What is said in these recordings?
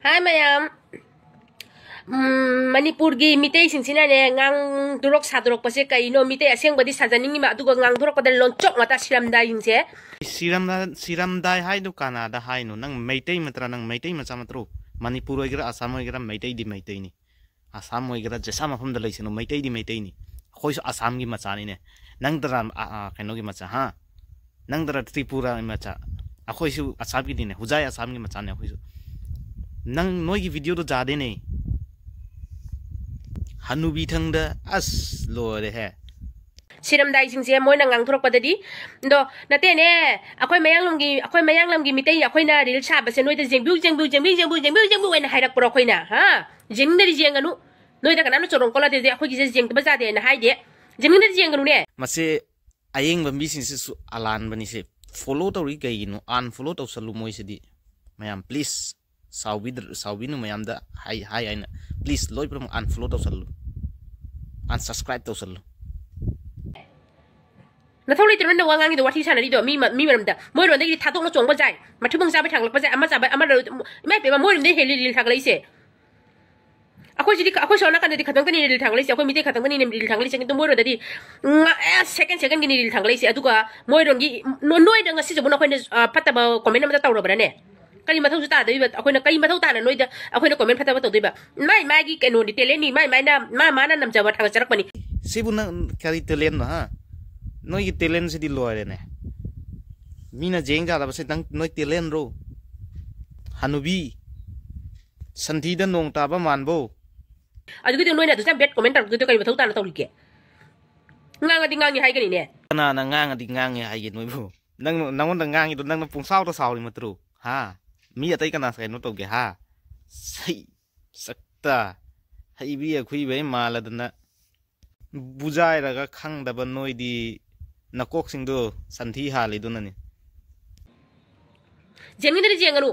Hai mayam. Hmm, Manipur gi mitai sinsina ne ngang durok sa durok pasi kai no mitai asiang badi sa zaningi ma tu ngang durok pada loncok mata siram dai inse. Siram dai siram dai hai du kana da hai no nang mitai matra nang mitai macam matru. Manipur oi gra asam oi mitai di mitai ni. Asam oi gra jasa ma pum dalai sinu mitai di mitai ni. Khoi so asam gi macam ni ne. Nang dara a a keno gi ha. Nang dara tripura gi matra. Akhoi so asam gi di ne. Huzai asam gi macam ne so. nang noi gi video do jade ne hanu bi thang da as lo re he siram dai sing se moi na ngang thorok padadi do na te ne akoi mayang lom gi akoi mayang lom gi mitei akoi na ril cha ba se noi da jeng bu jeng bu jeng bu jeng bu jeng bu jeng bu wen hairak pro khoi na ha jeng na ri jeng anu noi da kana no chorong kola de de akoi gi se jeng ba ja de na hai de jeng na ri jeng anu ne ma se ayeng ba mi sing se su alan ba ni se follow to ri gai no un follow to salu moi se di mayam please sawidr sawinu mayamda hai hai aina please loy pro unfollow tau sallu unsubscribe tau sallu na thau litre na wangang de wati chana di do mi ma mi maram da moi ron de ta tong lo chong ba jai ma thu bung sa ba thang lo ba jai amma sa ba amma ro mai ba moi heli lil thak lai se aku jadi aku sana kan jadi kadang kan ini dilihat lagi sih eh, aku mite kadang kan ini dilihat lagi sih itu mau jadi second second ini dilihat lagi sih aduh kak mau orang ini no no itu nggak sih sebenarnya aku ah, ini patah komen apa tau lo berani kai matau juta ada iba aku na kai matau tana noida aku na komen pata batau iba mai mai gi kai nodi teleni ini mai na ma ma na nam jawat hanga charak pani sibu na kari telen na noi gi telen sidi loare ne mina jenga ada basa tang noi telen ro hanubi santi dan nong taba manbo aju gi noi na tu sam bet komentar tu kai matau tana tau rike ngang ngadi ngang ni hai gani ne na na ngang ngadi ngang ni hai gani bu nang nang ngang itu nang pung sao to sao ni matru ha huh? ꯃꯤ ꯑꯇꯩ ꯀꯅꯥ ꯀꯩꯅꯣ ꯇꯧꯒꯦ ꯍꯥ ꯁꯩ ꯁꯛꯇ ꯍꯩꯕꯤ ꯑꯈꯨꯏꯕꯩ ꯃꯥꯜꯂꯗꯅ ꯕꯨꯖꯥꯏꯔꯒ ꯈꯪꯗꯕ ꯅꯣꯏꯗꯤ ꯅꯀꯣꯛꯁꯤꯡꯗꯣ ꯁꯟꯊꯤ ꯍꯥꯜꯂꯤꯗꯨꯅꯅꯤ ꯌꯦꯡꯒꯗꯔꯤ ꯌꯦꯡꯒꯅꯨ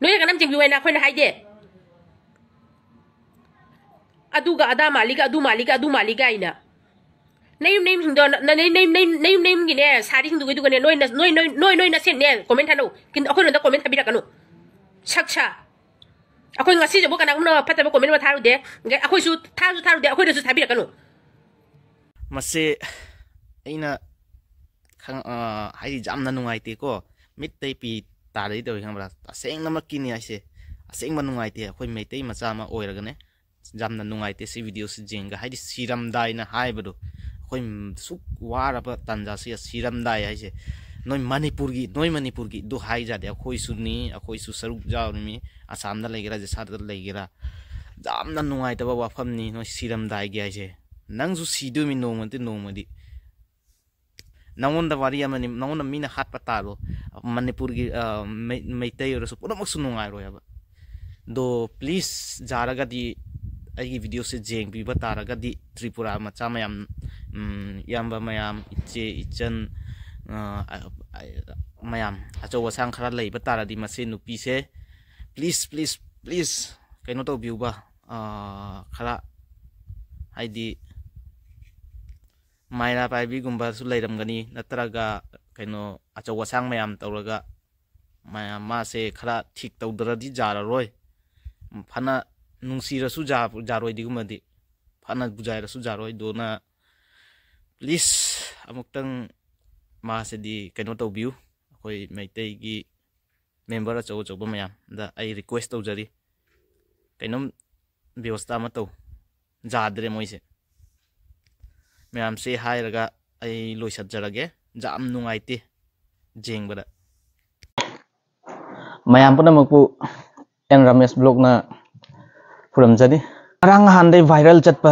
ꯅꯣꯏꯅ ꯀꯅꯥꯝ ꯌꯦꯡꯕꯤꯌꯨ ꯍꯥꯏꯅ ꯑꯩꯈꯣꯏꯅ ꯍꯥꯏꯗꯦ ꯑꯗꯨꯒ ꯑꯗꯥ ꯃꯥꯜꯂꯤꯒ ꯑꯗꯨ ꯃꯥꯜꯂꯤꯒ ꯑꯗꯨ ꯃꯥꯜꯂꯤꯒ ꯑꯩꯅ ꯅꯌꯨꯝ ꯅꯌꯨꯝꯁꯤꯡꯗꯣ ꯅꯌꯨꯝ ꯅꯌꯨꯝ ꯅꯌꯨꯝꯒꯤꯅꯦ ꯁꯥꯔꯤꯁꯤꯡꯗꯨꯒꯤꯗꯨꯒꯅꯦ ꯅꯣꯏꯅ ꯅꯣꯏ ꯅꯣꯏ ꯅꯣꯏ ꯅꯣꯏ ꯅꯁꯦꯟꯅꯦ ꯀꯣꯃꯦꯟ ꯊꯥꯅꯧ ꯑꯩꯈꯣꯏꯅ ꯀꯣꯃꯦꯟ ꯊꯥꯕꯤꯔꯛꯀꯅꯨ ꯁꯛꯁꯥ ꯑꯩꯈꯣꯏ ꯉꯁꯤꯁꯨ ꯀꯅꯥꯒꯨꯝꯕ ꯐꯠꯇꯕ ꯀꯣꯃꯦꯟ ꯑꯃ ꯊꯥꯔꯨꯗꯦ ꯑꯩꯈꯣꯏꯁꯨ ꯊꯥꯁꯨ ꯊꯥꯔꯨꯗꯦ ꯑꯩꯈꯣꯏꯅꯁꯨ ꯊꯥꯕꯤꯔꯛꯀꯅꯨ ꯃꯁꯤ ꯑꯩꯅ ꯍꯥꯏꯗꯤ ꯌꯥꯝꯅ ꯅꯨꯡꯉꯥꯏꯇꯦꯀꯣ ꯃꯤꯠꯇꯩ ꯄꯤ ꯇꯥꯔꯗꯤ ꯇꯧꯋꯤ ꯈꯪꯕ꯭ꯔꯥ ꯇꯁꯦꯡꯅꯃꯛꯀꯤꯅꯤ ꯍꯥꯏꯁꯦ ꯑꯁꯦꯡꯕ ꯅꯨꯡꯉꯥꯏꯇꯦ ꯑꯩꯈꯣꯏ ꯃꯩꯇꯩ ꯃꯆꯥ ꯑꯃ ꯑꯣꯏꯔꯒꯅꯦ ꯌꯥꯝꯅ ꯅꯨꯡꯉꯥꯏꯇꯦ ꯁꯤ ꯚꯤꯗꯤꯑꯣꯁꯤ ꯌꯦꯡꯒ ꯍꯥꯏꯗꯤ ꯁꯤꯔꯝꯗꯥꯏꯅ ꯍꯥꯏꯕꯗꯣ वारब तंजासी सिरमदाय है नई मणिपुर की नई मणिपुर की दो हाई जाते अखोई सुरुक जाऊनी आसाम लेगेरा जेसादर लेगेरा जामना नुगाइतबा वाफमनी नो सिरमदाय गे है नंगजु सिदुमि नोमते नोमदि नंगोंदा वारी अमन नंगोंना मिना हात पतालो मणिपुर की मैतेय रसु दो प्लीज जा दी ꯑꯩꯒꯤ ꯚꯤꯗꯤꯑꯣꯁꯦ ꯌꯦꯡꯕꯤꯕ ꯇꯥꯔꯒꯗꯤ ꯇ꯭ꯔꯤꯄꯨꯔꯥ ꯃꯆꯥ ꯃꯌꯥꯝ ꯏꯌꯥꯝꯕ ꯃꯌꯥꯝ ꯏꯆꯦ ꯏꯆꯟ ꯃꯌꯥꯝ ꯑꯆꯧ ꯑꯁꯥꯡ ꯈꯔ ꯂꯩꯕ ꯇꯥꯔꯗꯤ ꯃꯁꯤ ꯅꯨꯄꯤꯁꯦ ꯄ꯭ꯂꯤꯖ ꯄ꯭ꯂꯤꯖ ꯄ꯭ꯂꯤꯖ ꯀꯩꯅꯣ ꯇꯧꯕꯤꯌꯨꯕ ꯈꯔ ꯍꯥꯏꯗꯤ ꯃꯥꯏꯔꯥ ꯄꯥꯏꯕꯤꯒꯨꯝꯕꯁꯨ ꯂꯩꯔꯝꯒꯅꯤ ꯅꯠꯇ꯭ꯔꯒ ꯀꯩꯅꯣ ꯑꯆꯧ ꯑꯁꯥꯡ ꯃꯌꯥꯝ ꯇꯧꯔꯒ ꯃꯌꯥꯝ ꯃꯥꯁꯦ ꯈꯔ ꯊꯤꯛ ꯇꯧꯗ꯭ꯔꯗꯤ ꯌꯥꯔꯔꯣꯏ ꯐꯅ नुसीरसु जा जारोय दिगुमदि फाना बुजायरसु जारोय दोना प्लीज अमुक्तंग मासेदि कनो तौबियु अखोय मैतेगी मेंबर अचौ अचौब मयाम दा आई रिक्वेस्ट तौजरी कनम व्यवस्था म जादरे मोइसे मैम से हायरगा आई लोइसजरगे जाम नुंगाइते जेंगबदा ꯃꯌꯥꯝ ꯄꯨꯝꯅꯃꯛꯄꯨ ꯑꯦꯟ ꯔꯥꯃꯦꯁ ꯕ꯭ꯂꯣꯛꯅ खुरमजनी अरंग हानदे वायरल चटप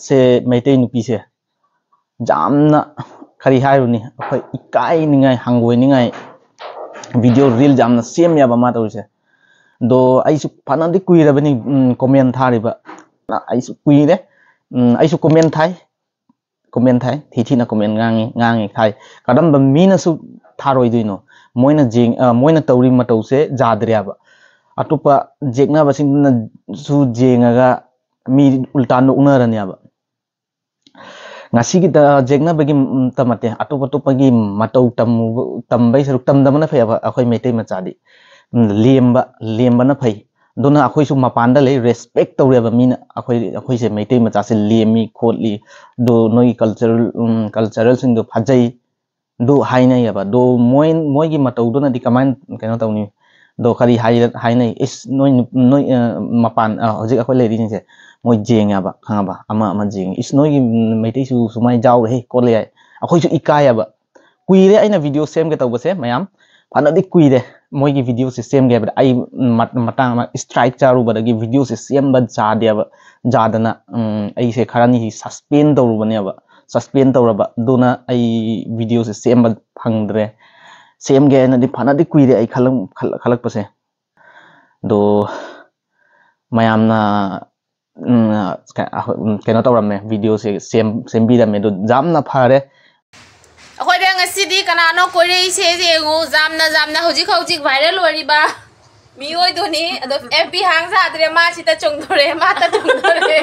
से मैते नुपी से जामना खरी हायरुनी अखोय इकाई निंगाय हांगोय निंगाय वीडियो रील जामना सेम याबा मा तौसे दो आइसु फानदि कुइरबनी कमेंट थारिबा आइसु कुइरे आइसु कमेंट थाय comment thái thì thì là comment ngang ngang thái cả đâm bầm mi nó su thà rồi đi nó mỗi là gì mỗi là tàu đi mà tàu sẽ già đi à अटोप जेनाब जेगा मी उल्टा उनरनेबी जेना तमते अटोप अटोपी मतौ तम तम सरु तमदम फै लेंब लेंबन फै अखोई मपान ले रेस्पेक्ट तौरब मीना मेत मचा से लेमी खोली दो नो कलचर कलचरल फाजी दो हाई नहीं दो मोन मोदी मतौदना कमाय कौनी दो खरी हाई नई इस नई नई मपान हजिक अखो लेरीजे मोई जेब खाब आम जे इस नई मेटी सूम जाऊ कोल अखोसु इकायब कुरे अगर भिडियो सेमगे तब से मैं फनद कुरे मोई की भिडियो सेमगे आई स्ट्राइक चारूबद भिडियो सेम जाब जादनासे खरनी सस्पें तौरबनेब सस्पें तौरबना भिडियो सेम फ्रे ꯁꯦꯝꯒꯦ ꯍꯥꯏꯅꯗꯤ ꯐꯅꯗꯤ ꯀꯨꯏꯔꯦ ꯑꯩ ꯈꯜꯂꯛꯄꯁꯦ ꯑꯗꯣ ꯃꯌꯥꯝꯅ ꯀꯩꯅꯣ ꯇꯧꯔꯝꯃꯦ ꯚꯤꯗꯤꯑꯣꯁꯦ ꯁꯦꯝꯕꯤꯔꯝꯃꯦ ꯑꯗꯣ ꯌꯥꯝꯅ ꯐꯔꯦ ꯑꯩꯈꯣꯏꯗ ꯉꯁꯤꯗꯤ ꯀꯅꯥꯅꯣ ꯀꯣꯏꯔꯛꯏꯁꯦ ꯌꯦꯡꯉꯨ ꯌꯥꯝꯅ ꯌꯥꯝꯅ ꯍꯧꯖꯤꯛ ꯍꯧꯖꯤꯛ ꯚꯥꯏꯔꯦꯜ ꯑꯣꯏꯔꯤꯕ ꯃꯤꯑꯣꯏꯗꯨꯅꯤ ꯑꯗꯣ ꯑꯦꯐ ꯕꯤ ꯍꯥꯡꯖꯥꯗ꯭ꯔꯦ ꯃꯥꯁꯤꯗ ꯆꯣꯡꯗꯣꯔꯦ ꯃꯥꯗ ꯆꯣꯡꯗꯣꯔꯦ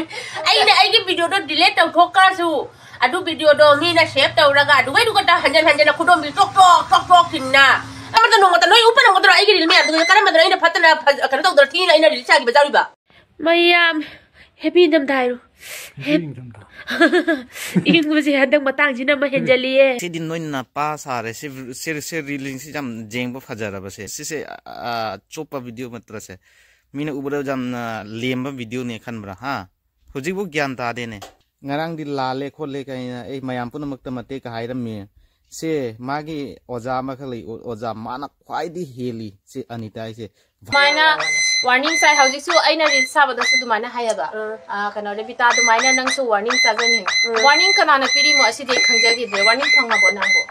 ꯑꯩꯅ ꯑꯩꯒꯤ ꯚꯤꯗꯤꯑꯣꯗꯣ ꯗꯤꯂꯦꯠ ꯇꯧꯊꯣꯛꯈ꯭ꯔꯁꯨ adu video do mi na shape ta uraga adu wai du kada hanjan hanjan na kudom bi tok tok tok tok kinna amma ta nonga ta noi upa nonga tra igil me adu kana madra ina phatna kana ta udra thina ina dilcha gi bazari ba mayam happy dam dairu इन मुझे हदक मतंग जिना म हेंजलिए सिदि नोइन ना पास आ रे से से से railing से जम जेंग ब फजरा बसे से से चोपा वीडियो मत्र से मीने उबरे जम लेम वीडियो ने खन बरा हां हुजिक वो ज्ञान ता देने ꯉꯔꯥꯡꯗꯤ ꯂꯥꯜꯂꯦ ꯈꯣꯠꯂꯦ ꯀꯥꯏꯅ ꯑꯩ ꯃꯌꯥꯝ ꯄꯨꯝꯅꯃꯛꯇ ꯃꯇꯦꯛꯀ ꯍꯥꯏꯔꯝꯃꯤ ꯁꯦ ꯃꯥꯒꯤ ꯑꯣꯖꯥ ꯑꯃꯈꯛ ꯂꯩ ꯑꯣꯖꯥ ꯃꯥꯅ ꯈ꯭ꯋꯥꯏꯗꯒꯤ ꯍꯦꯜꯂꯤ ꯁꯤ ꯑꯅꯤꯇꯥ ꯍꯥꯏꯁꯦ ꯃꯥꯅ warning sai hauji su aina rin saba da su dumana hayaba a kana da bita dumana nang su warning sa gani warning kana na piri mo asidi khangjagi de warning phangma bo nang bo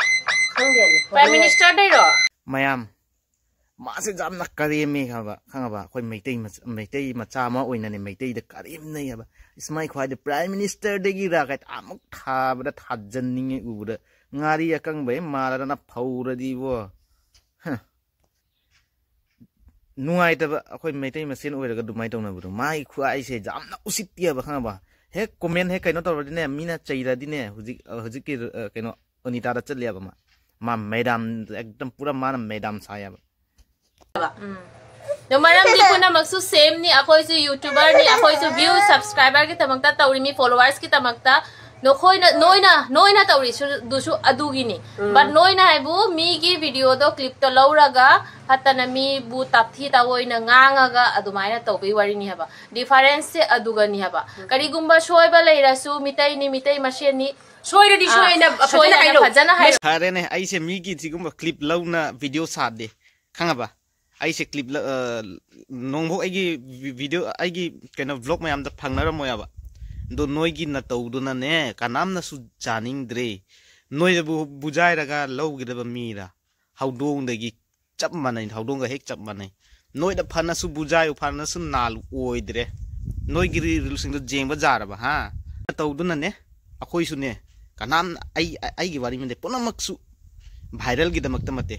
khangge prime minister dai ro mayam मासे जाम करेमे खाबा खाबा अखोई मेते मेते मचा मा ओइनाने मेते द करेम नै हबा इसमाई ख्वाइ द प्राइम मिनिस्टर देगी राखै आमुक थाबरा थाजन निंगे उबुर ngari akang bai mara na phaura di wo nuai ta akhoi meitei machine oira ga dumai tong na bu mai khuai se jam na usit tia ba khang ba he comment he kaino tor dine mina chaira dine huji huji ke kaino anita ra chaliya ba ma ma madam ekdam pura ma madam saya ba ba. No, maram di ko na same ni ako isu YouTuber ni ako isu view subscriber kita magta tauri mi followers kita magta no koi na noi na noi na tauri su dusu adugi ni. But noi na ibu mi gi video do clip to laura ga hatta na mi bu tapthi ta woi na nganga ga adu mai adumaina tobi wari ni haba. Difference se ga ni haba. Kari gumba shoi ba lai rasu mitai ni mitai mashe ni na na hai सोइरदि सोइना सोइना फजना हाय हारेने आइसे मिगी थिगुम video sa de. Khanga ba. ꯑꯩꯁꯦ clip ꯅꯣꯡꯕꯣꯛ ꯑꯩꯒꯤ video ꯑꯩꯒꯤ ꯀꯩꯅꯣ block ꯃꯌꯥꯝꯗ ꯐꯪꯅꯔꯝꯃꯣꯏꯕ ꯑꯗꯣ ꯅꯣꯏꯒꯤ ꯅꯇꯧꯗꯨꯅꯅꯦ ꯀꯅꯥꯝꯅꯁꯨ ꯆꯥꯅꯤꯡꯗ꯭ꯔꯦ ꯅꯣꯏꯗꯕꯨ ꯕꯨꯖꯥꯏꯔꯒ ꯂꯧꯒꯗꯕ ꯃꯤꯔꯥ ꯍꯧꯗꯣꯡꯗꯒꯤ ꯆꯞ ꯃꯥꯟꯅꯩ ꯍꯧꯗꯣꯡꯒ ꯍꯦꯛ ꯆꯞ ꯃꯥꯟꯅꯩ ꯅꯣꯏꯗ ꯐꯅꯁꯨ ꯕꯨꯖꯥꯏꯌꯨ ꯐꯅꯁꯨ ꯅꯥꯜ ꯑꯣꯏꯗ꯭ꯔꯦ ꯅꯣꯏꯒꯤ ꯔꯤꯜꯁꯤꯡꯗꯣ ꯖꯦꯡꯕ ꯖꯥꯔꯕ ꯍꯥ ꯇꯧꯗꯨꯅꯅꯦ ꯑꯩꯈꯣꯏꯁꯨꯅꯦ ꯀꯅꯥꯝ ꯑꯩ ꯑꯩꯒꯤ ꯋꯥꯔꯤ ꯃꯗꯤ ꯄꯨꯝꯅꯃꯛꯁꯨ ꯚꯥꯏꯔꯦꯜꯒꯤꯗꯃꯛꯇ ꯃꯠꯇꯦ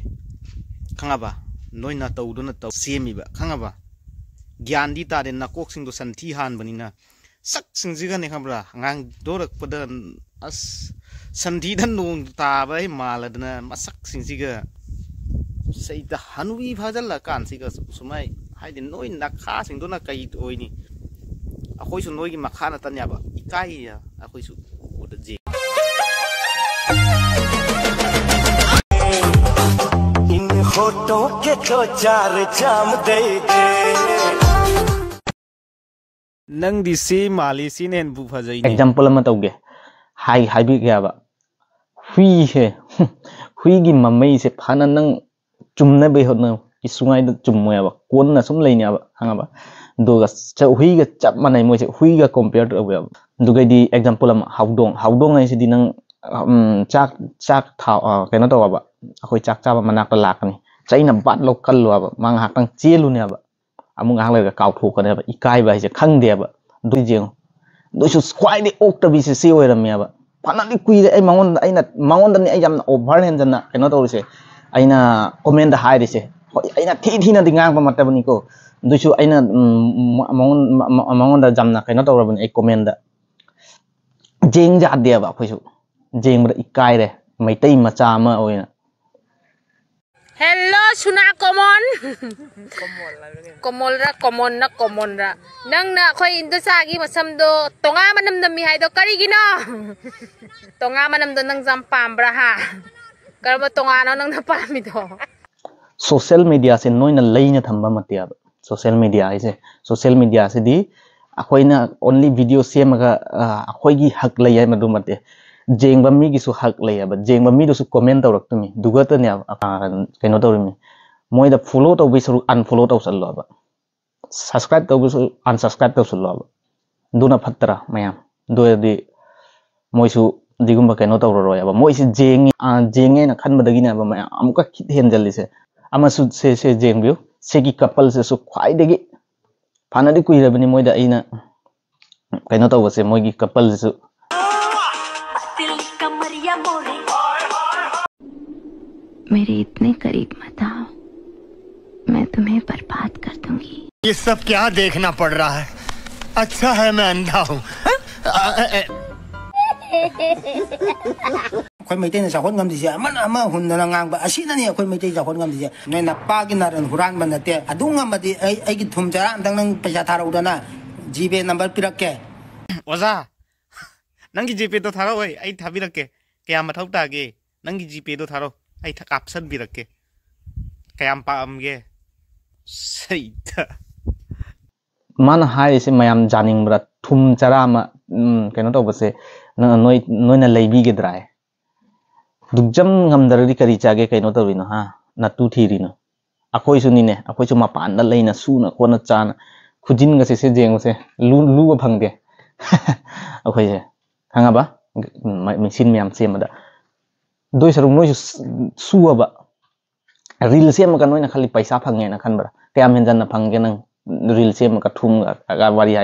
ꯈꯪꯉꯕ noi na tau dona tau siemi ba kanga ba gian na kok sing do san ti han bani na sak sing ziga ne kamra ngang dorak pada as san ti dan nung ta ba hi mala dana masak sing ziga sai ta hanwi fajal la kan siga sumai hai de noi na kha sing do na kai oi ni akhoi su noi gi makha na tan ba ikai ya akhoi su ode je होठों के दो चार जाम दे दे नंग सी माली सी ने बु फजई example म तौगे high high बि गया बा हुई हे हुई गी मम्मी से फाना नंग चुमने बे हो न कि सुंगाई द चुमो या बा कोन ना सुम लेने बा हांगा बा दोगा च हुई ग चप मानै मोसे हुई ग कंपेयर तो बा दुगै दि एग्जांपल म हाउडोंग हाउडोंग आइसे दि नंग chak chak thau cái nó đâu bà khôi chak cha mà nạc lạc này chạy nằm bắt lô cân lùa bà mang hạc tang chia luôn nè bà à mong hạc là cào thủ cái này bà ikai bà sẽ khăng địa bà đôi giềng đôi chút quay đi ok, tờ bị sẽ siêu rồi mẹ bà phản năng đi quy đấy anh mong anh là mong anh anh làm over hand chân cái nó to rồi anh là comment hai đấy anh là thi thi là đi ngang vào mặt tao mình cô đôi chút anh là ừ, mong mong anh làm cái nó đâu rồi anh comment đó jeng jad dia bà khôi chút jeng mày re mà tei macha ôi nè. hello suna common common ra common na common ra nang na khoi inda sa gi masam do tonga nằm nam mi hai do kari gi no tonga manam do nang jam pam bra ha Cái karma tonga no nang na pam mi do social media nói se noina leina mất tiệp. social media ise social media se di akhoi à, na only video xem mà semaga akhoi gi hak lai ai mất tiệp. जेंग मीगीसु हक लेब जेंग कमें comment तौरक्तुमी दुगतने कैनो तौरमी मोयदा फॉलो तौबई सरु अनफॉलो तौसल्लोब सब्सक्राइब तब अनसब्सक्राइब तौसल्लोब दुना फ्रा मैम दोयदि मोयसु दिगुम कैनो तौररोयब जेंगे जेंगे न खनबदगिने अब मयाम अमुका खित हेनजलिसे अमसु से से जेंगबियो सेगी कपल से खाई ख्वाइदगी कुरबनी मोद मोयदा अइना कैनो तौबसे कपल से मेरे इतने करीब मत आओ मैं तुम्हें बर्बाद कर दूंगी ये सब क्या देखना पड़ रहा है अच्छा है मैं अंधा हूँ 佢未定就看咁啲嘢，乜啊乜換到啦硬吧，阿先呢佢未定就看咁啲嘢，你嗱巴嘅那人胡亂問得啲，阿東咁咪啲，哎哎嘅同仔啦，等等俾曬他攞啦，GP number 俾嘅，我咋，能嘅 GP 都他攞喂，哎他俾嘅，佢阿咪偷打嘅，能嘅 GP 都他攞。आई था ऑप्शन भी रखे ꯀꯌꯥꯝ ꯄꯥꯝꯒꯦ ꯁꯩꯗ ꯃꯥꯅ ꯍꯥꯏꯔꯤꯁꯦ ꯃꯌꯥꯝ ꯖꯥꯅꯤꯡꯕ꯭ꯔꯥ ꯊꯨꯝ ꯆꯔꯥ ꯑꯃ ꯀꯩꯅꯣ ꯇꯧꯕꯁꯦ ꯅꯣꯏ ꯅꯣꯏꯅ ꯂꯩꯕꯤꯒꯗ꯭ꯔꯥ ꯗꯨꯛꯖꯝ ꯉꯝꯗ꯭ꯔꯗꯤ ꯀꯔꯤ ꯆꯥꯒꯦ ꯀꯩꯅꯣ ꯇꯧꯔꯤꯅꯣ ꯍꯥ ꯅꯠꯇꯨ ꯊꯤꯔꯤꯅꯣ ꯑꯩꯈꯣꯏꯁꯨꯅꯤꯅꯦ ꯑꯩꯈꯣꯏꯁꯨ ꯃꯄꯥꯟꯗ ꯂꯩꯅ ꯁꯨꯅ ꯈꯣꯠꯅ ꯆꯥꯅ ꯈꯨꯖꯤꯟꯒꯁꯦ ꯁꯦ ꯌꯦꯡꯉꯨꯁꯦ ꯂꯨꯕ ꯐꯪꯗꯦ ꯑꯩꯈꯣꯏꯁꯦ ꯈꯪꯉꯕ ꯃꯦꯆꯤꯟ ꯃꯌꯥꯝ ꯁꯦꯝꯕꯗ दो सर नो सूब रील से नो खाली पैसा फंगे ना खनबर क्या मेजन फंगे न रील से थूम वारी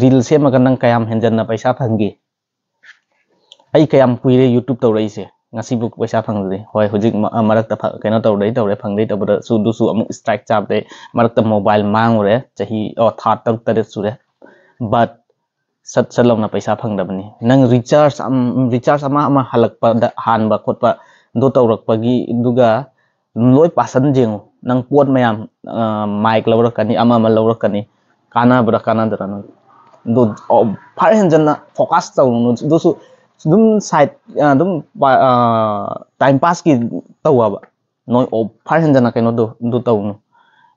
रील से न क्या हेजन पैसा फंगे अ यूट्यूब तौर से पैसा फंगे हाई हजि मरक्त कहीं तौर तौर फंगदे तब स्ट्राइक चाबदे मरक्त मोबाइल मांगे चाह था तरह सूर बट sat salom na paisa phang dabani nang recharge am um, recharge ama ama halak pa da han ba khot pa do taw rak pagi duga loi pasan jeng nang puat mayam uh, mic lawra kani ama ama lawra kani kana bra kana dara no do phar hen jan na focus taw no do su dum side, uh, dum uh, time pass ki taw aba noi o phar hen jan na kai no do do taw no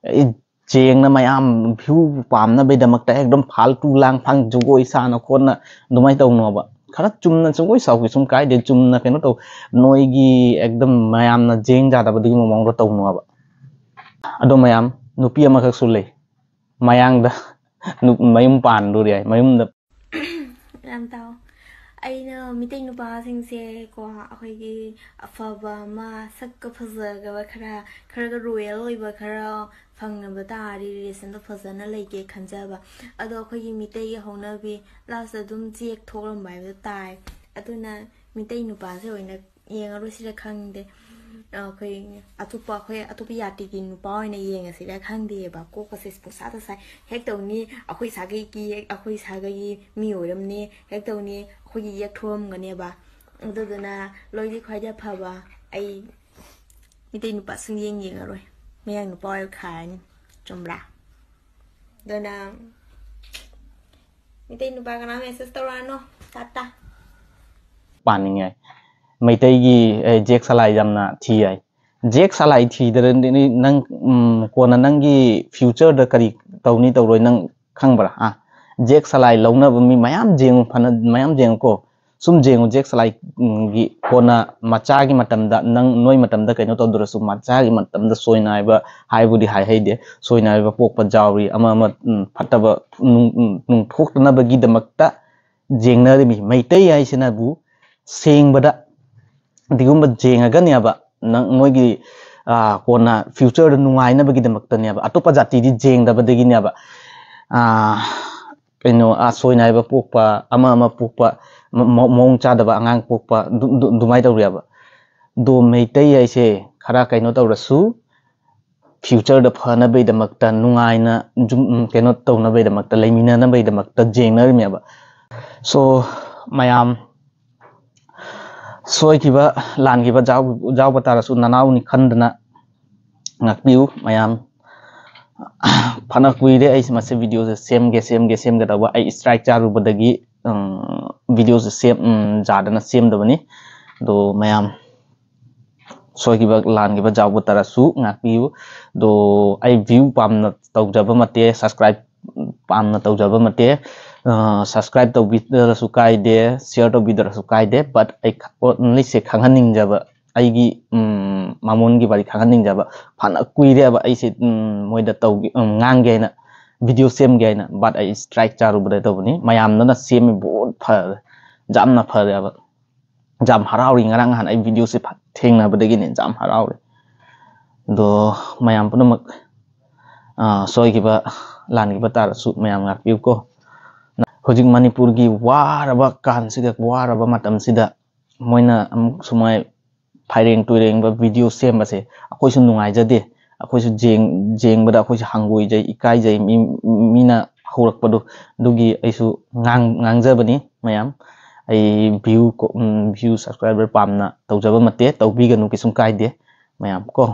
e, cheng na mai am phu pam na be da mak ta ekdom phaltu lang phang jugoi sa na kon na dumai tau no ba khara chum na sungoi sau ki sum kai de chum na keno to noi gi ekdom mai am na jeng ja da ba di mo mong ro tau no ba ado mai am nupi ama khak sule mayang da nu mayum pan du ri ai mayum da làm tao ꯑꯩꯅ ꯃꯤꯇꯩ ꯅꯨꯄꯥꯁꯤꯡꯁꯦꯀꯣ ꯑꯩꯈꯣꯏꯒꯤ ꯑꯐꯕ ꯑꯃ ꯁꯛꯀ ꯐꯖꯒꯕ ꯈꯔ ꯈꯔꯒ royal ꯑꯣꯏꯕ ꯈꯔ ꯐꯪꯅꯕ ꯇꯥꯔꯗꯤ ꯔꯤꯂꯦꯁꯟꯗꯣ ꯐꯖꯅ ꯂꯩꯒꯦ ꯈꯟꯖꯕ ꯑꯗꯣ ꯑꯩꯈꯣꯏꯒꯤ ꯃꯤꯇꯩꯒꯤ ꯍꯧꯅꯕꯤ ꯂꯥꯁꯇ ꯑꯗꯨꯝ ꯆꯦꯛ ꯊꯣꯛꯂꯝꯕ ꯍꯥꯏꯕꯗꯣ ꯇꯥꯏ ꯑꯗꯨꯅ ꯃꯤꯇꯩ ꯅꯨꯄꯥꯁꯦ ꯑꯣꯏꯅ ꯌꯦꯡꯉꯔꯣꯏꯁꯤꯔ ꯈꯪꯗꯦ ꯑꯩꯈꯣꯏ ꯑꯇꯣꯞꯄ ꯑꯩꯈꯣꯏ ꯑꯇꯣꯞꯄ ꯌꯥꯇꯤꯒꯤ ꯅꯨꯄꯥ ꯑꯣꯏꯅ ꯌꯦꯡꯉꯁꯤꯔ ꯈꯪꯗꯦꯕ ꯀꯣꯛꯀꯁꯦ ꯄꯨꯡꯁꯥꯗ ꯁꯥꯏ ꯍꯦꯛ ꯇꯧꯅꯤ ꯑꯩꯈꯣꯏ ꯁꯥꯒꯩꯒꯤ ꯑꯩꯈꯣꯏ ꯁꯥꯒꯩꯒꯤ ꯃꯤ ꯑꯣꯏꯔꯝꯅꯤ ꯍꯦꯛ ꯇꯧꯅꯤ khôi gì giặc thôm ngân nè bà tôi từ na lôi đi khoai giáp phà bà ai mi tin bà sinh viên gì rồi mấy anh boy khai trong là tôi na mi tin bà cái nào mẹ sister ano ta, bạn như vậy, mấy tay gì jack salai jam na thi ai jack salai thi đó nên năng quan năng cái future đó cái tàu ni tàu rồi năng khăng bà à jek salai launa bumi mayam jengu pana mayam jengu ko sum jengu jek salai mm, gi kona macagi matamda nang noi matamda kenyo to dura sum macagi matamda soi nai ba hai budi hai hai de soi nai ba pok pa jauri ama ama mm, pata ba nung mm, nung pok tana ba gi damakta jeng na rimi mai tei ai sena bu seng bada di gumba jeng aga ni aba nang noi gi a kona future nungai na ba makta, damakta ni aba atopa jati di jeng da ba de gi ni aba kano asoi nai ba pukpa ama ama pukpa mong cha da ba angang pukpa dumai da riya ba do meitai ai se khara kano ta rasu future da phana be da makta nungai na jum mm, kano ta na be da makta lemina na be da makta jeng na ba so mayam soi ki ba lan ki ba jaw jaw ba ta na nanau ni khandana ngakpiu mayam ꯐꯅ ꯀꯨꯏꯔꯦ ꯑꯩ ꯃꯁꯤ ꯚꯤꯗꯤꯑꯣꯁꯦ ꯁꯦꯝꯒꯦ ꯁꯦꯝꯒꯦ ꯁꯦꯝꯒꯗꯕ ꯑꯩ strike ꯆꯥꯔꯨꯕꯗꯒꯤ ꯚꯤꯗꯤꯑꯣꯁꯦ ꯁꯦꯝ ꯌꯥꯗꯅ ꯁꯦꯝꯗꯕꯅꯤ ꯑꯗꯣ ꯃꯌꯥꯝ सोईब लानब जाब तरसु गापीयु दो आई व्यू पाम तौजब मते सब्सक्राइब पाम तौजब मते सब्सक्राइब तौबीदरसु कायदे शेयर तौबीदरसु कायदे but I only say खांगनिंगजब aigi mamun gi bari khangan ning jaba phan kui re ba ai se moi da tau ngang ge na video sem ge na but ai strike charu bre da buni mayam na na sem bon phar jam na phar ba jam harau ring rang han ai video se phat theng na bde gi ne jam harau re do mayam pun mak a soi gi ba lan gi ba tar su mayam ngak piu ko hojing manipur gi war ba kan sidak war ba matam sidak moina na, sumai फाइरेंग टुरेंग बा video same से अखोई सु नुंगाइजदे अखोई सु जेंग जेंग बदा अखोई सु हांगोई जाय इकाई जाय मी मीना हौरक पदो ai ऐसु à, ngang ngang ngangjabani mayam ai view ừ, view subscriber Pam na, pamna tawjaba mate tawbi ganu kisum kaide mayam ko